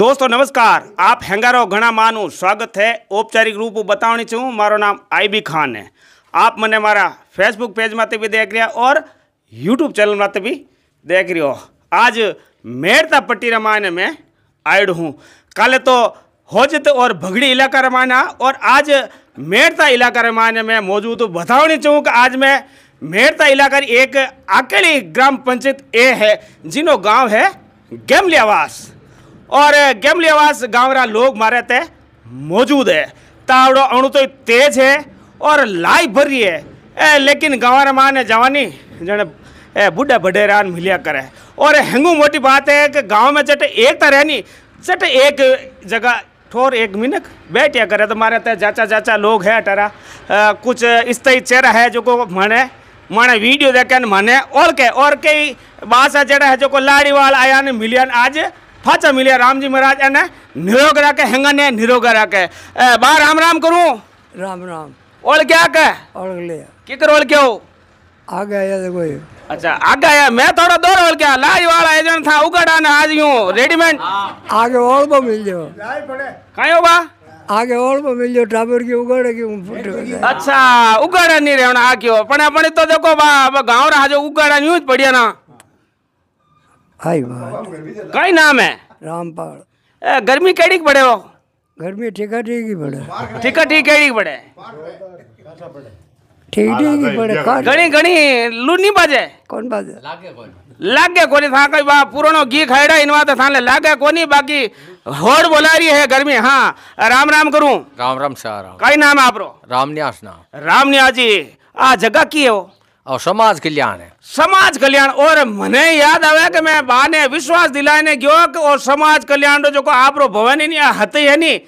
दोस्तों नमस्कार आप આપ घना मानू स्वागत है औपचारिक रूप बतावनी બતાવણી मारो नाम आईबी खान है आप मैंने मारा फेसबुक पेज माते भी देख રહ્યા और यूट्यूब चैनल माते भी देख रहे हो आज मेरता पट्टी रामायण में आयड हूँ कल तो होजत और भगड़ी इलाका रामायण और आज मेरता इलाका रामायण में मौजूद बतावनी चाहूँ कि आज मैं मेरता इलाका एक अकेली ग्राम पंचायत ए है जिनो गाँव है गेमलियावास और गेमलियावास गांवरा लोग मारे ते मौजूद है तावड़ो अणु तो तेज है और लाई रही है ए, लेकिन गांवरा माँ ने जवानी जने बुढ़े बुढ़ा बडेरान मिलिया करे और हेंगू मोटी बात है कि गांव में जट एक तरह नहीं जट एक जगह ठोर एक मिनक बैठिया करे तो मारे ते जाचा जाचा लोग है टरा कुछ इस तरह चेहरा है जो को मने माने वीडियो देखे माने और के और कई बासा जड़ा है जो को लाड़ी वाल आया ने मिलियन आज પાછા મળ્યા રામજી મહારાજ અને નિરોગ રાખે હેંગને નિરોગ રાખે એ બા રામ રામ કરું राम राम ઓળ ક્યાં કે और ले કિકર ઓળ કેવો आ गया ये कोई अच्छा आगे आया मैं थोड़ा दूर ओल क्या लाई वाला एजेंट था उगड़ा ने आज यूं रेडीमेड हाँ। आगे और भी मिल जाओ कहीं होगा आगे और भी मिल जाओ टावर की उगड़ की फुट अच्छा उगड़ा नहीं रहना आ क्यों पण अपन तो देखो बा गांव रहा जो उगड़ा यूं पड़िया ना हाय कई नाम है रामपाल गर्मी कैडी बड़े हो गर्मी ठेका ठीक ही बड़े ठेका ठीक कैडी बड़े ठीक ठीक ही बड़े घणी घणी लूनी बाजे कौन बाजे लागे कौन लागे कोनी था कई बा पुरानो घी खाएड़ा इनवा तो थाने लागे कोनी बाकी होड़ बोला रही है गर्मी हाँ राम राम करूं राम राम सारा कई नाम है आपरो रामनियास नाम रामनियास जी आ जगह की है वो और समाज कल्याण है समाज कल्याण और मने याद आवे कि मैं बा विश्वास दिलाने गयो और समाज कल्याण रो जो आपरो भवानी नी हते है नी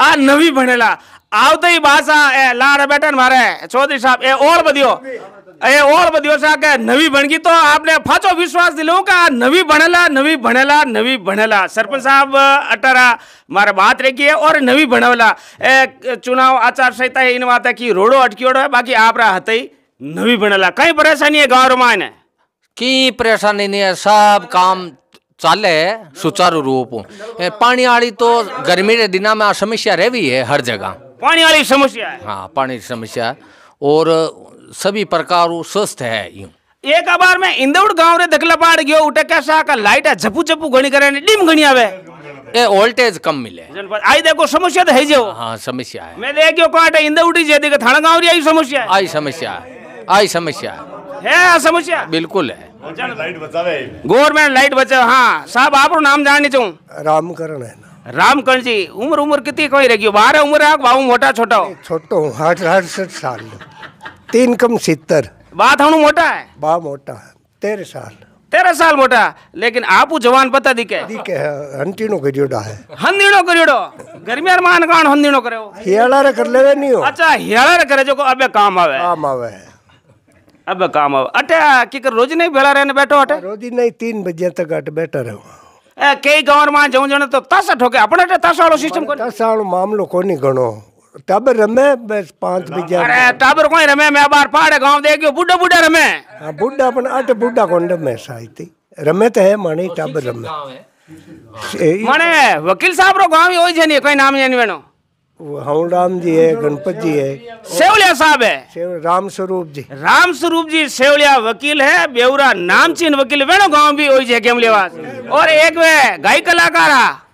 आ नवी बनेला आवते ही भाषा ए लाड़ बैठन मारे चौधरी साहब ए और बदियो ए और बदियो सा के नवी बनगी तो आपने फाचो विश्वास दिलो का नवी बनेला नवी बनेला नवी बनेला सरपंच साहब अटारा मारे बात रखी है और नवी बनेला चुनाव आचार संहिता इन बात है कि रोड़ो अटकी है बाकी आप रहा हते ही नवी बनेला कई परेशानी है गाँव में की परेशानी नहीं है सब काम चाले सुचारू रूप पानी वाली तो गर्मी के दिन में समस्या रह भी है हर जगह पानी वाली समस्या है हाँ पानी की समस्या और सभी प्रकार स्वस्थ है यूं एक बार में इंदौर गांव रे दखला पाड़ गयो उठे कैसा का लाइट है झपू झपू घणी करे ने डीम घणी आवे ए वोल्टेज कम मिले आई देखो समस्या तो है जो हां समस्या है मैं देख गयो कोटा इंदौर जे देखो थाना गांव री आई समस्या है आई समस्या है आई समस्या है સમસ્યા બિલકુલ હે લાઈટ બચાવે ગવર્મેન્ટ લાઈટ બચાવે હા સાહેબ આપણું નામ જાણી છું રામકરણ હે उम्र ઉમર ઉમર કેટલી કોઈ बारह उम्र है ઉમર આ બાઉ મોટા છોટો છોટો હું હાઠ હાઠ સાલ तीन कम सितर बात हम मोटा है बा मोटा है तेरह साल तेरह साल मोटा लेकिन आप जवान पता दिखे दिखे हंटीनो करियोड़ा है हंदीनो करियोड़ो और मान कान हंदीनो करे हो हियाला रे कर लेवे नहीं हो अच्छा हियाला रे करे जो को अबे काम आवे काम आवे अब काम अटे की रोज नहीं भेला रहने बैठो अटे रोज नहीं तीन बजे तक अट बैठा रहो कई गांव में जाऊं जने तो तास ठोके अपन अटे तास वालो सिस्टम कोनी तास वालो मामलो कोनी गणो तब रमे बस पांच बजे अरे तब कोई रमे मैं बार पहाड़े गांव दे हाँ, बुड्ढा बुड्ढा रमे हां बुड्ढा अपन अट बुड्ढा कोन रमे साहित्य रमे तो है माने तब रमे माने वकील साहब रो गांव ही होई जने कोई नाम जने वेणो हवन राम जी है गणपत जी है सेवलिया साहब है राम स्वरूप जी राम स्वरूप जी सेवलिया वकील है बेउरा नामचीन वकील वेणो गांव भी वही जय और एक वे गायी कलाकार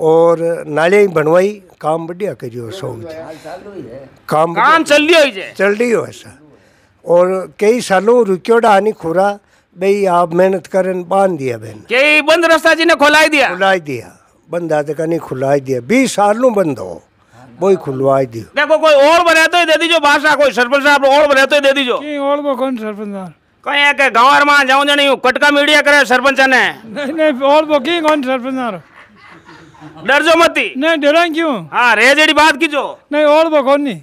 और नाले बनवाई काम बढ़िया करियो सौ काम काम चल रही है चल रही हो ऐसा और कई सालों रुकियोड़ा आनी खुरा भाई आप मेहनत करें बांध दिया बहन कई बंद रास्ता जी ने खुलाई दिया खुलाई दिया बंद आते का नहीं खुलाई दिया बीस साल बंद हो वही खुलवाई दियो देखो कोई और बने तो दे दीजो भाषा कोई सरपंच साहब और बने तो दे दीजो और वो कौन सरपंच साहब कहीं है कि गांव में जाऊं जानी कटका मीडिया करे सरपंच ने नहीं नहीं और वो की कौन सरपंच साहब डर जो मती नहीं डरा क्यों हाँ रेजेड़ी बात की जो नहीं और बकोर नहीं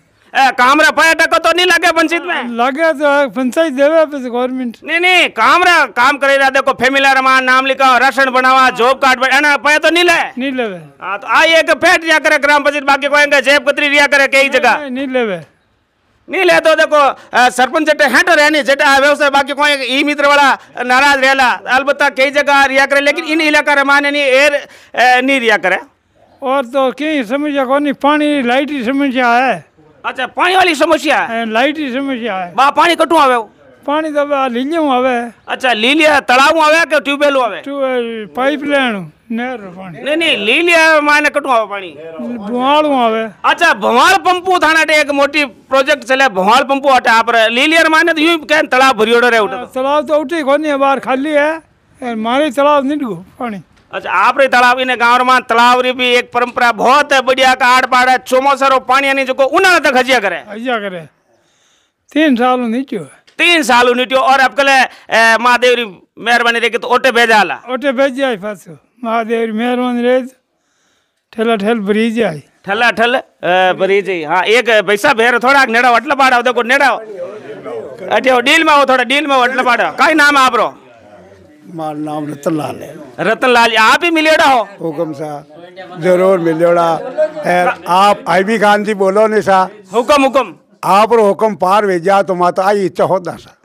कामरा पाया तो नहीं लगे पंचायत में लगे तो पंचायत देवे गवर्नमेंट तो नहीं नहीं कामरा काम करे रहा देखो फेमिला रमान नाम लिखा राशन बनावा जॉब कार्ड बना पाया तो नहीं ले नहीं लेवे हाँ तो आइए के फेट रिया करे ग्राम पंचायत बाकी को जेब कतरी रिया करे कई जगह नहीं ले नहीं ले तो देखो सरपंच जटे हेट तो रहनी जटे हाँ, व्यवसाय बाकी कोई ई मित्र वाला नाराज रहला अलबत्ता कई जगह रिया करे लेकिन इन इलाका माने नहीं एर नहीं रिया करे और तो कई समस्या को पानी लाइट की समस्या है अच्छा पानी वाली समस्या है लाइट की समस्या है बा पानी कटू आवे पानी तो लीलियों आवे अच्छा लीलिया तड़ाव आवे के ट्यूबवेल आवे पाइपलाइन નેર પાણી નહીં નહીં લીલી આવે માને કટું આવે પાણી ભવાળું આવે અચ્છા ભવાળ પંપુ થાણાટે એક મોટી પ્રોજેક્ટ છે ભવાળ પંપુ હટે આપણે લીલીયાર માને તો યુ કે તળાવ ભર્યોડો રહે ઉઠે તળાવ તો ઉઠી કોની બહાર ખાલી હે મારી તળાવ નીકળ્યું પાણી अच्छा आप रे तालाब इने गांव में तालाब री भी एक परंपरा बहुत है बढ़िया काट पाड़ है पानी यानी जो उन्हाड़ा तक हजिया करे हजिया करे तीन साल नीचे तीन साल नीटियो और अब कल महादेव री मेहरबानी देखी तो ओटे भेजा ला ओटे भेज जाए फासो महादेव मेहरबान रेत ठेला ठेल ब्रिज आई ठेला ठेल ब्रिज आई हाँ एक पैसा भेर थोड़ा नेड़ा वटला पाड़ा देखो नेड़ा अठे डील में थोड़ा डील में वटला पाड़ा काई नाम आप रो मार नाम रतनलाल है रतनलाल आप ही मिलेड़ा हो हुक्म सा जरूर मिलेड़ा आप आई खान जी बोलो ने सा हुक्म हुक्म आप रो हुक्म पार भेजा तो माता आई इच्छा होता सा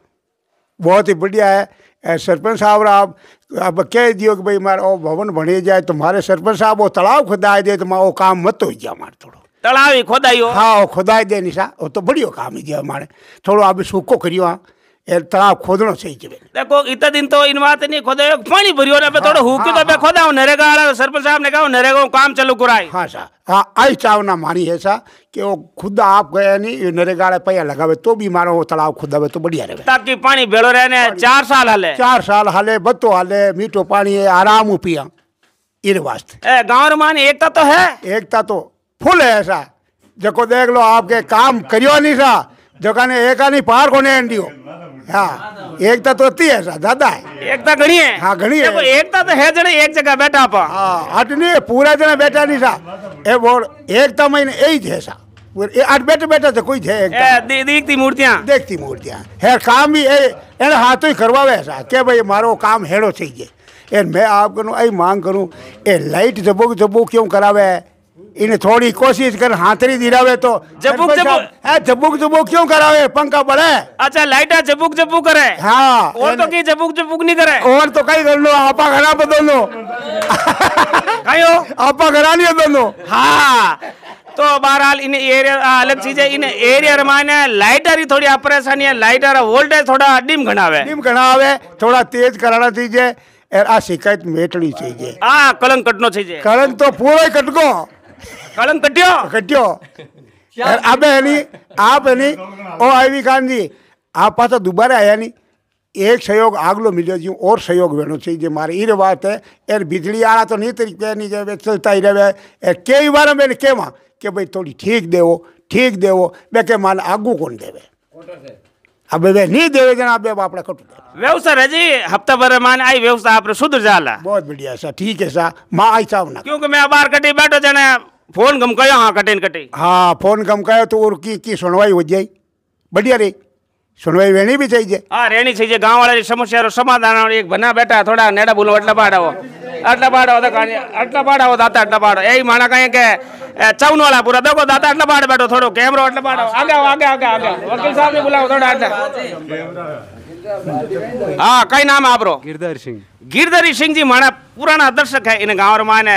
बहुत ही बढ़िया है सरपंच साहब आप अब कह दियो कि भाई मारा ओ भवन बने जाए तुम्हारे तो सरपंच साहब वो तालाब खुदाई दे तो वो काम मत हो जाए मारे थोड़ो तालाब ही खोदाई हो हाँ खुदाई दे निशा वो तो बढ़ियो काम ही दिया मारे थोड़ो आप सूखो करियो हाँ तालाब खोदनो सही के देखो इतना दिन तो इन बात नहीं खोदे पानी भरियो ना पे थोड़ो हाँ, तो हाँ, हाँ। खोदा नरेगा सरपंच साहब ने कहा नरेगा काम चालू कराए हाँ साहब आई चावना मानी है सा कि वो खुद आप गए नहीं नरेगा पैया लगावे तो भी मारो वो तालाब खुद आवे तो बढ़िया रहे ताकि पानी बेड़ो रहने चार साल हाले चार साल हाले बत्तो हाले मीठो पानी है आराम पिया इन वास्ते गाँव मान एकता तो है एकता तो फुल है ऐसा जो देख लो आपके काम करियो नहीं सा जो कहने एक नहीं पार को नहीं दियो हाँ एकता तो अति है दादा है एकता घनी है हाँ घनी है एकता तो है जने एक जगह बैठा पा हाँ अट नहीं पूरा जना बैठा नहीं सा એ બોર્ડ એકદમ એ आज बैठे बैठे तो कोई है तो। दे, देखती मूर्तियां देखती मूर्तियां है काम भी एने हाथों ही करवावे ऐसा के भाई मारो काम हेड़ो थी गए एन मैं आपको मांग करूँ ए लाइट जबो जबो क्यों करावे है એને થોડી કોશિશ કર હાથરી દિરાવે તો જબુક જબુક એ જબુક જબુક ક્યું કરાવે પંખા પડે અચ્છા લાઈટા જબુક જબુક કરે હા ઓર તો કી જબુક જબુક નહીં કરે ઓર તો કઈ કરનો આપા ઘરા બદોનો કયો આપા ઘરા નહીં બદોનો હા તો બહરહાલ इन એરિયા અલગ ચીજ इन એરિયા રમાને લાઇટર થોડી ઓપરેશન या લાઇટર વોલ્ટેજ થોડા ડીમ ઘણાવે ડીમ ઘણાવે થોડા તેજ કરાણા થઈ જાય આ શિકાયત મેટણી થઈ જાય આ કલંક કટનો થઈ જાય કલંક તો પૂરો કટકો കളം കെട്ടിയോ കെട്ടിയോ അപ്പൊ એની આપ એની ઓ આવી કાનજી આ પાછા દુબારે આવ્યા ની એક સહયોગ આગલો મળ્યો છે ઓર સહયોગ વેણો છે જે મારે એ વાત હે એ વીજળીવાળા તો નહીં તરીકે એની જે ચલતા રહે એ કેવી વાર મેં કેવા કે ભાઈ થોડી ઠીક દેવો ઠીક દેવો બે કે માને આગું કોણ દેવે હવે બે નહીં દેવે જણા બે આપણે કટું व्यवसाय रजी हफ्ता भर मान आई व्यवसाय आपने सुधर जाला बहुत बढ़िया सा ठीक है सा माँ आई साहब ना क्योंकि मैं बाहर कटी बैठो जाना फोन गम हाँ कटे कटे हाँ फोन गम तो और की की सुनवाई हो जाए बढ़िया रही सुनवाई वेणी भी चाहिए हाँ रेणी चाहिए गाँव वाले समस्या समाधान एक बना बैठा थोड़ा नेड़ा बोलो अटला पाड़ाओ अटला पाड़ाओ तो अटला पाड़ाओ दाता अटला पाड़ो यही माना कहीं के એ ચાવણવાળા બુરા દેખો દાદા અટબાડ બેઠો થોડો કેમેરો અટબાડ આગા આગા આગા આગા વકીલ સાહેબને બોલાવો થોડા આધા હા કઈ નામ આપરો ગિરધરસિંહ ગિરધરીશિંગજી માણા પુરાણો આદરશક આ એને ગામરમાં ને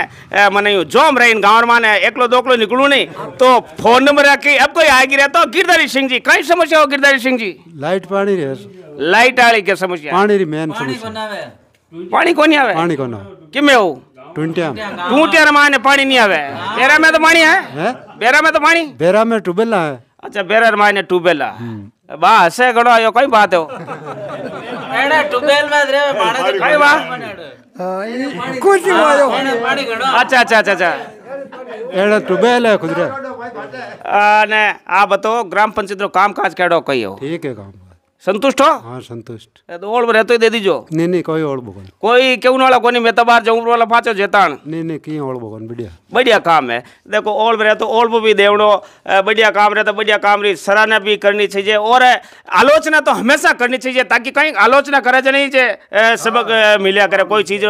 મને જોમ રહીન ગામરમાં ને એકલો ડોકલો નીકળું નઈ તો ફોન માં રાખી આપ કોઈ આગી રહે તો ગિરધરીશિંગજી કઈ સમસ્યા ઓ ગિરધરીશિંગજી લાઈટ પાણી રે લાઈટ આલી કે સમસ્યા પાણી રી મેન પાણી બનાવે પાણી કોની આવે પાણી કોનો કીમે ઓ टूंटिया टूंटिया माने पानी नहीं आवे हाँ। बेरा में तो पानी है बेरा में तो पानी बेरा में ट्यूबवेल है अच्छा बेरा माने ट्यूबवेल है हम्म। बा हसे गड़ो यो कोई बात हो एड़ा ट्यूबवेल में रे तो पानी कोई बा हाँ, कुछ वायो हाँ, अच्छा अच्छा अच्छा अच्छा एड़ा ट्यूबवेल है खुदरे आ ने आ बताओ ग्राम पंचायत रो काम काज केड़ो कई हो ठीक है काम संतुष्ट हो हाँ संतुष्ट तो ओळ रहतो दे दीजो नहीं नहीं कोई ओळ भगवान कोई केवन वाला कोनी मैं तो जाऊं वाला फाचो जेतान नहीं नहीं की ओळ भगवान बढ़िया बढ़िया काम है देखो ओळ रहतो ओळ भी देवणो बढ़िया काम रहता तो बढ़िया काम रही सराहना भी करनी चाहिए और आलोचना तो हमेशा करनी चाहिए ताकि कहीं आलोचना करे जा नहीं जे सबक मिला करे कोई चीज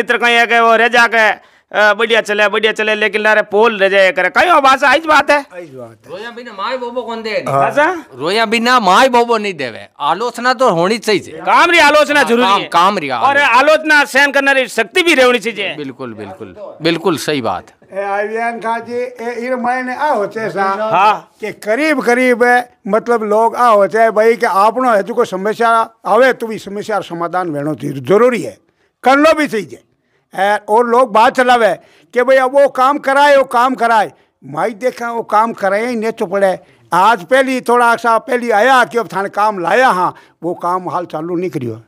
नित्र कहीं है वो रह जा के बढ़िया चले बढ़िया चले लेकिन लारे पोल रह जाए करे कयो बात है आई बात है रोया बिना माय बोबो कौन दे हाँ। भाषा रोया बिना माय बोबो नहीं देवे आलोचना तो होनी चाहिए काम री आलोचना हाँ, जरूरी है काम री और आलोचना सहन करने की शक्ति भी रहनी चाहिए बिल्कुल बिल्कुल बिल्कुल सही बात है अभियान खां जी इन महीने आ होते सा हाँ के करीब करीब मतलब लोग आ होते है भाई के आपनो हेतु को समस्या आवे तो भी समस्या समाधान वेणो जरूरी है करनो भी चाहिए है और लोग बात चलावे कि अब वो काम कराए वो काम कराए माई देखा वो काम कराए ही नहीं चुपड़े तो आज पहली थोड़ा सा पहली आया कि अब थाने काम लाया हाँ वो काम हाल चालू नहीं करियो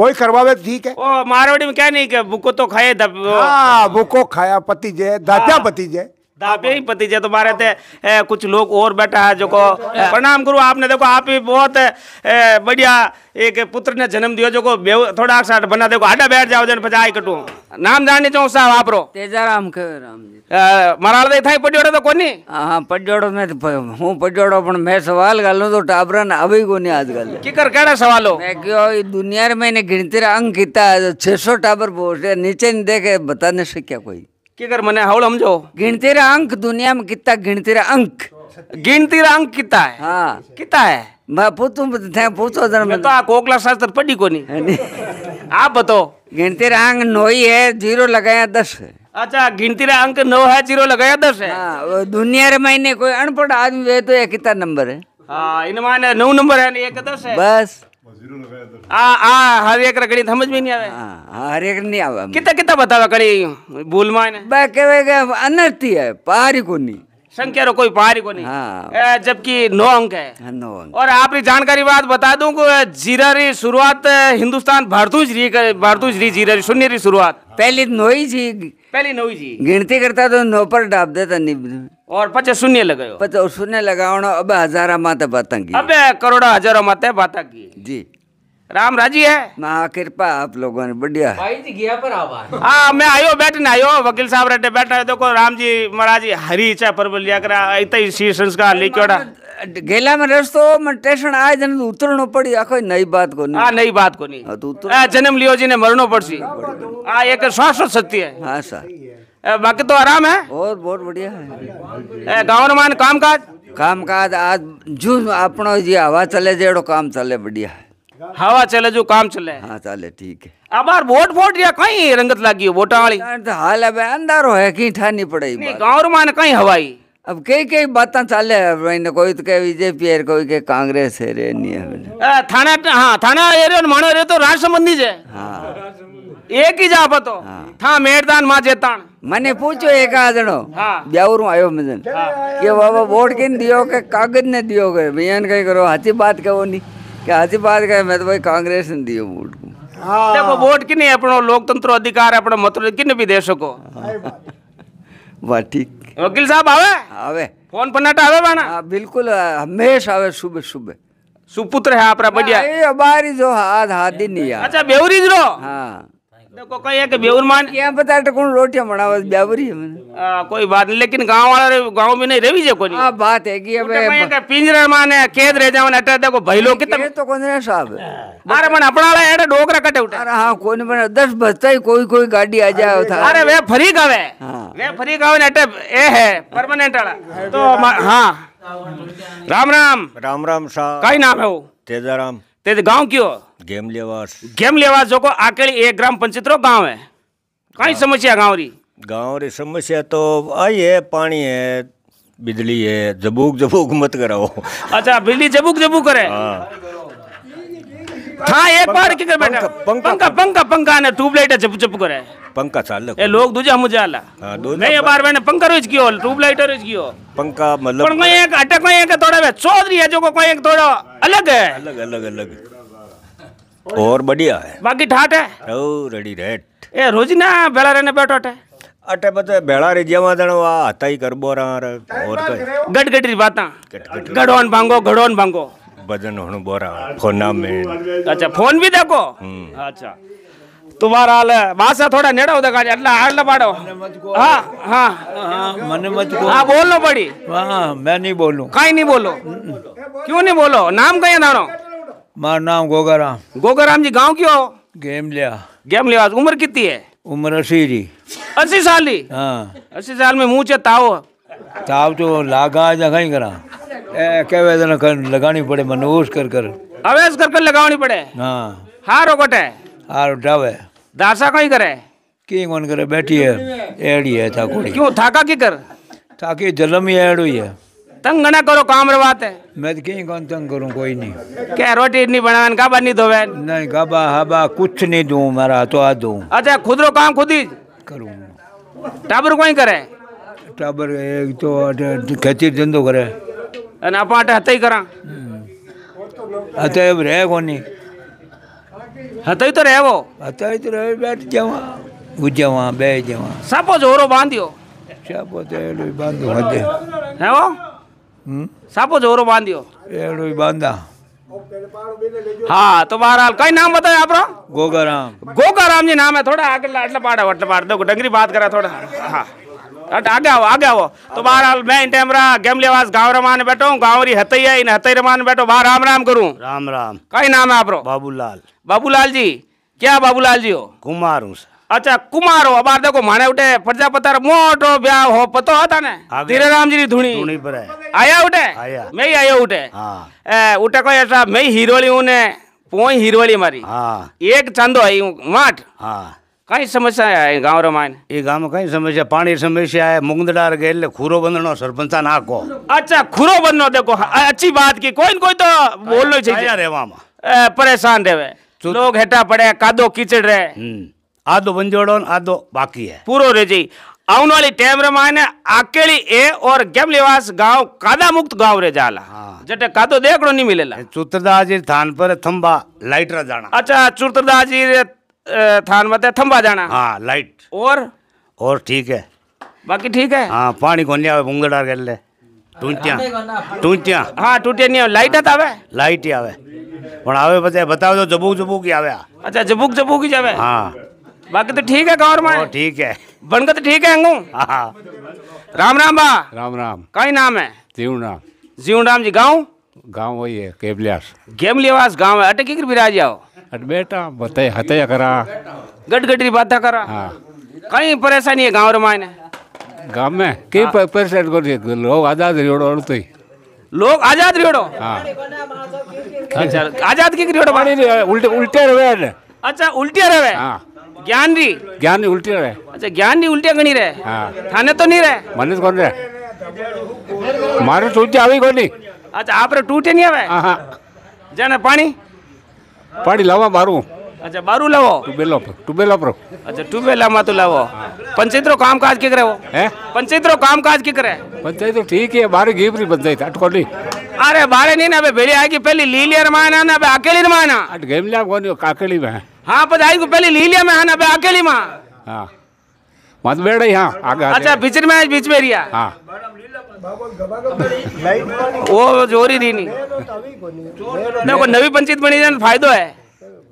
वही करवावे तो ठीक है ओ मारवाड़ी में क्या नहीं क्या भूको तो खाए दब हाँ बुको खाया पति जय दात्या हाँ। पति जय आप पति भतीजे तुम्हारे थे ए, कुछ लोग और बैठा है जो को प्रणाम गुरु आपने देखो आप ही बहुत बढ़िया एक पुत्र ने जन्म दिया जो को थोड़ा अक्सर बना देखो आडा बैठ जाओ जन बजाई कटू नाम जानने चाहो साहब आप रो तेजाराम के राम जी मराल दे थाई पड्योड़ो तो कोनी हां पड्योड़ो में तो, हूं पड्योड़ो पण मैं सवाल गालो तो टाबरन अभी कोनी आजकल की कर केड़ा सवालो मैं क्यों दुनिया में मैंने गिनती अंक किता 600 टाबर बोल नीचे नहीं देखे बताने से क्या कोई કે કર મને હાવળ સમજો गिनतीरा अंक दुनिया में कितना गिनतीरा अंक गिनती रा अंक कितना है हाँ कितना है मैं पूछूं थे पूछो जरा मैं तो कोकला शास्त्र पढ़ी को आप बताओ गिनतीरा अंक नौ ही है जीरो लगाया दस है अच्छा गिनतीरा अंक नौ है जीरो लगाया दस है हाँ, दुनिया रे महीने कोई अनपढ़ आदमी है तो ये कितना नंबर है हाँ इन माने नौ नंबर है ये दस है बस आ आ हर एक समझ में नहीं आवे हां हर एक नहीं आवे कितना कितना कड़ी भूल माने केवे के अनर्थी है पारी कोनी संख्या रो कोई पारी कोनी हां जबकि नौ अंक है नौ अंक और आपकी जानकारी बात बता दूं को जीरा री शुरुआत हिंदुस्तान भारतूज री भारतूज री जीरा री शून्य री शुरुआत पहले नोई जी पहली नवी जी गिनती करता तो नौ पर डाब देता और पचे शून्य लगायो पचे शून्य लगाओ अब हजारा माता बात अब अबे करोड़ा हजारा माते बातें की जी राम राजी है ना कृपा आप लोगों ने बढ़िया भाई जी गया पर आवाज हाँ मैं आयो बैठने आयो वकील साहब रहते बैठा है देखो राम जी महाराज हरी इच्छा पर लिया करा इतना ही सी संस्कार लेके गेला में रस्तो मन स्टेशन आए जन तो उतरनो पड़ी आखो नई बात को नहीं हां नई बात को नहीं हाँ, तो उतर जन्म लियो जी ने मरनो पड़सी हां एक शाश्वत सत्य है हां सर बाकी तो आराम है और बहुत बढ़िया है गांव मान कामकाज कामकाज आज जो अपनो जी हवा चले जेड़ो काम चले बढ़िया है હવા ચાલે જો કામ ચાલે હા ચાલે ઠીક આબાર વોટ વોટ યા કઈ રંગત લાગી વોટાવાળી હાલ હવે અંધારો હે કી ઠાની પડે ગાંવ માં કઈ હવાઈ अब कई कई बातें चाले मैंने कोई तो कह बीजेपी है कोई के कांग्रेस है रे नहीं है थाना हाँ थाना एरियो मानो एरियो तो राज संबंधी है एक ही जा पतो हाँ। था मेड़तान मां जेतान मने पूछो एक आजनो हाँ ब्यावरू आयो मजन हाँ। के बाबा वोट किन दियो के कागज ने दियो के भैया कहीं करो हाथी बात कहो नहीं क्या अच्छी बात कहे मैं तो भाई कांग्रेस ने दियो वोट को हाँ। देखो वोट की नहीं अपनो लोकतंत्र अधिकार अपनो मतलब किन भी देशों को ठीक वकील साहब आवे आवे फोन पन्नाटा आवे बाना आ, हाँ, बिल्कुल हमेशा आवे सुबह सुबह सुपुत्र है आपरा बढ़िया हाँ, ये हमारी जो हाथ हाथ नहीं अच्छा बेवरीज रो हाँ तो को कही है कि बेउर मान बता तो कौन रोटियां बनावा बेवरी है मैंने कोई बात नहीं लेकिन गांव वाला गांव में नहीं रही जे कोनी हां बात है कि अब पिंजरा माने कैद रह जावन अटा देखो भईलो कितना तो कोन रे साहब अरे मन अपनाला एडा डोकरा कटे उठा अरे हां कोन बने 10 बजता ही कोई कोई गाड़ी आ जाओ था अरे वे फरी गावे हाँ। वे फरी गावे ने ए है परमानेंट वाला तो हां राम राम राम राम शाह का नाम है वो तेजाराम ते गांव क्यों गेम लेवास जो को आकेली एक ग्राम पंचायत रो गांव है कई हाँ। समस्या गांव री गांव री समस्या तो आई है पानी है बिजली है जबूक जबूक मत कराओ अच्छा बिजली जबूक जबूक करे हाँ। हाँ एक बार की बैठा पंखा पंखा पंखा ने ट्यूबलाइट चुप चुप करे पंखा चाल ए लोग दूजा मुझे आला मैं बार मैंने पंखा रोज कियो ट्यूबलाइट रोज कियो पंखा मतलब पर कोई एक अटक कोई एक थोड़ा वे चौधरी है जो को कोई एक थोड़ा अलग है अलग अलग अलग और बढ़िया है बाकी ठाट है ओ रेडी रेट ए रोज ना बेला रहने बैठो है अटे पते तो बेड़ा रे जेवा दणो आ हताई करबो रा और गटगटरी बाता गड़ोन भांगो गड़ोन भांगो भजन हूँ बोरा फोना में અચ્છા ફોન બી દેખો અચ્છા तुम्हारा हाल थोड़ा नेड़ा होता गाड़ी अल्ला हाल पाड़ो हाँ हाँ मन मत को हाँ बोलो बड़ी हाँ मैं नहीं बोलूं कहीं नहीं बोलो क्यों नहीं बोलो नाम कहीं दानो मार नाम गोगाराम गोगाराम जी गांव क्यों गेम लिया गेम लिया उम्र कितनी है उम्र अस्सी जी अस्सी साल ही हाँ अस्सी साल में मुँह चे ताव ताव तो लागा जगह ही करा कहे लगानी पड़े मनोज कर कर अवेश कर कर लगानी पड़े हाँ हार रोकट है हार उठावे दासा कहीं करे की कौन करे बैठी है एड़ी है था कोई क्यों थाका की कर थाकी जलम ही एड़ हुई है तंग ना करो काम रे बात है मैं तो कहीं कौन तंग करूं कोई नहीं क्या रोटी नहीं बनावन गाबा नहीं धोवे नहीं गाबा हबा कुछ नहीं दूं मारा हाथों हाथ दूं अच्छा खुद रो काम खुद ही करूं टाबर कोई करे टाबर एक तो खेती धंधो करे अपाट हतई करा हतई रे को हतई तो रे वो तो रे बैठ जावा उजावा बै जावा सापो जोरो बांधियो सापो तो एलो बांधो हदे है वो सापो जोरो बांधियो एलो बांधा हाँ तो बहरहाल कई नाम बताए आप गोगाराम गोगाराम जी नाम है थोड़ा आगे लाटला पाड़ा वटला पाड़ दो डंगरी बात करा थोड़ा हाँ अट आगे आओ आगे आओ तो बहरहाल मैं इन टाइम रहा गेमलेवास गाँव रमान बैठो गाँव री हतई है इन हतई रमान बैठो वहाँ राम राम करूँ राम राम कई नाम है आपरो बाबूलाल बाबूलाल जी क्या बाबूलाल जी हो कुमार हूँ अच्छा कुमार हो अबार देखो माने उठे प्रजापतार मोटो ब्याह हो पतो होता ने धीरे राम जी धुनी पर आया उठे आया मैं ही आया उठे हां उठे कोई ऐसा मैं हीरोली हूं ने पोई हीरोली मारी हाँ। एक चंदो आई हूं माठ हां કઈ સમસ્યા गाँव ગામ રમાય એ ગામ કઈ સમસ્યા પાણી સમસ્या है मुंगदडार गेल खूरो बंधनो सरपंचा ना को अच्छा खूरो बंधनो देखो अच्छी बात की कोई कोई तो बोलनो चाहिए परेशान रहे लोग हेटा पड़े कादो कीचड़ रहे हम्म, आधो बंजोड़ो आधो बाकी है पूरो रे जी आने वाली टाइम रे माने अकेली ए और गेमलेवास गांव कादा मुक्त गाँव रे जाला हाँ। जटे कादो देखड़ो नहीं मिलेला चुतरदास जी थान पर थम्बा लाइटर जाना अच्छा चुतरदास जी थान मत थम्बा जाना हाँ लाइट और और ठीक है बाकी ठीक है हाँ पानी को नहीं बुंगड़ा कर ले टूटिया टूटिया हाँ टूटिया नहीं लाइट हत आवे लाइट ही आवे और आवे बस बताओ तो जबूक जबूक ही आवे अच्छा जबूक जबूक ही जावे हाँ बाकी तो ठीक है गौर में ठीक है बनकर तो ठीक है अंगू हाँ, हाँ राम राम बा राम राम कई नाम है जीवन राम जीवन राम जी गाँव गाँव वही है केबलियास गेमलियावास गाँव है अटकी कर बिराज आओ अट बेटा बताए हते करा गटगटी बातें करा हाँ कहीं परेशानी है गाँव रे मायने गाँव में कई हाँ। परेशान कर लोग आजाद रियोड़ो अड़ते लोग आजाद रियोड़ो हाँ अच्छा आजाद की रियोड़ो पानी उल्टे उल्टे रहे अच्छा उल्टे रहे हाँ ज्ञान री ज्ञान री उल्टी रहे अच्छा ज्ञान री उल्टिया गणी रहे हाँ थाने तो नहीं रहे मने कौन रहे मारे टूटे आवे कोनी अच्छा आप टूटे नहीं आवे हां हाँ। जाने पानी પાણી લાવવા મારું अच्छा बारू लावो टूबेलो टूबेलो प्रो अच्छा टूबेला तो लावो पंचायत रो काम काज के करे वो हैं पंचायत रो काम काज के करे पंचायत ठीक है बारे गीबरी पंचायत अटकोली अरे बारे नहीं ना बे भेड़ी आएगी पहले लीलियर माना ना बे अकेली माना अट गेम लिया कोनी काकेली में हां पर आएगी पहले लीलिया में हां ना बे अकेली मां हां मत बैठे हां आगे अच्छा बीच में बीच में रिया हां वो जोरी दी नहीं देखो नवी पंचायत बनी जाने फायदो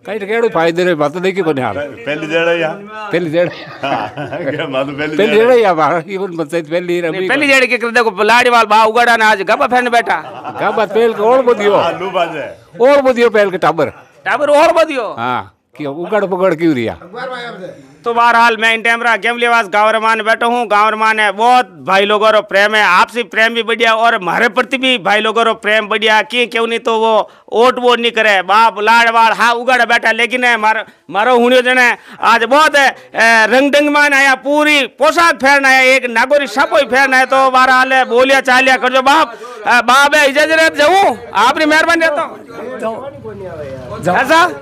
है કઈ કેડું ફાયદો રે વાત નહીં કે કોને હાલ પહેલી જડાઈ આ પહેલી જડાઈ મારું પહેલી પહેલી જડાઈ આ મારા ઈવન પંચાયત પહેલી રમી પહેલી જડાઈ કે કરી દેખો લાડીવાલ બા ઉગાડા ના આજ ગબા ફેન બેઠા ગબા પેલ ઓળ બોધ્યો ઓળ બોધ્યો પહેલ કે ટાબર ટાબર ઓળ બોધ્યો હા कि उगड़ पुगड़ क्यों रिया तो बहरहाल मैं इन टाइम गेमलेवास गाँव रमान बैठो हूँ गाँव रमान है बहुत भाई लोगों रो प्रेम है आपसे प्रेम भी बढ़िया और हमारे प्रति भी भाई लोगों रो प्रेम बढ़िया क्यों क्यों नहीं तो वो ओट वोट नहीं करे बाप लाड़ वाड़ हाँ उगड़ बैठा लेकिन है मारो मारो हुनियो जने आज बहुत है रंग डंग मान आया पूरी पोशाक फेरना आया एक नागोरी सापो फेरना है तो बहरहाल है बोलिया चालिया कर जो बाप बाप है इजाजत जाऊँ आपने मेहरबानी रहता हूँ ऐसा